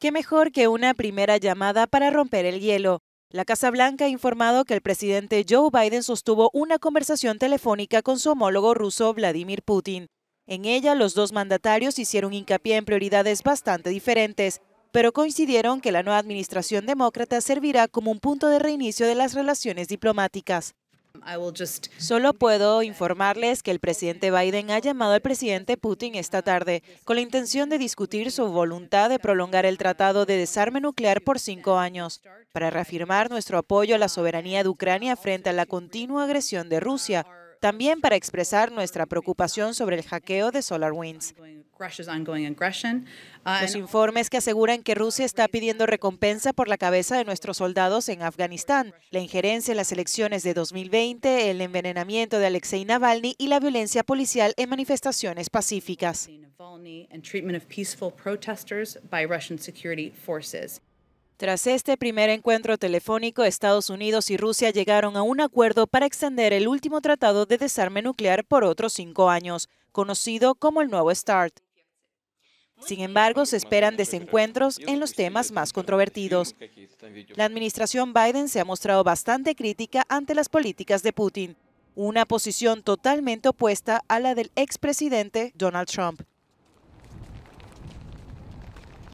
¿Qué mejor que una primera llamada para romper el hielo? La Casa Blanca ha informado que el presidente Joe Biden sostuvo una conversación telefónica con su homólogo ruso Vladimir Putin. En ella, los dos mandatarios hicieron hincapié en prioridades bastante diferentes, pero coincidieron que la nueva administración demócrata servirá como un punto de reinicio de las relaciones diplomáticas. Solo puedo informarles que el presidente Biden ha llamado al presidente Putin esta tarde con la intención de discutir su voluntad de prolongar el tratado de desarme nuclear por cinco años, para reafirmar nuestro apoyo a la soberanía de Ucrania frente a la continua agresión de Rusia, también para expresar nuestra preocupación sobre el hackeo de SolarWinds. Uh, Los informes que aseguran que Rusia está pidiendo recompensa por la cabeza de nuestros soldados en Afganistán, la injerencia en las elecciones de 2020, el envenenamiento de Alexei Navalny y la violencia policial en manifestaciones pacíficas. Tras este primer encuentro telefónico, Estados Unidos y Rusia llegaron a un acuerdo para extender el último tratado de desarme nuclear por otros cinco años, conocido como el nuevo START. Sin embargo, se esperan desencuentros en los temas más controvertidos. La administración Biden se ha mostrado bastante crítica ante las políticas de Putin, una posición totalmente opuesta a la del expresidente Donald Trump.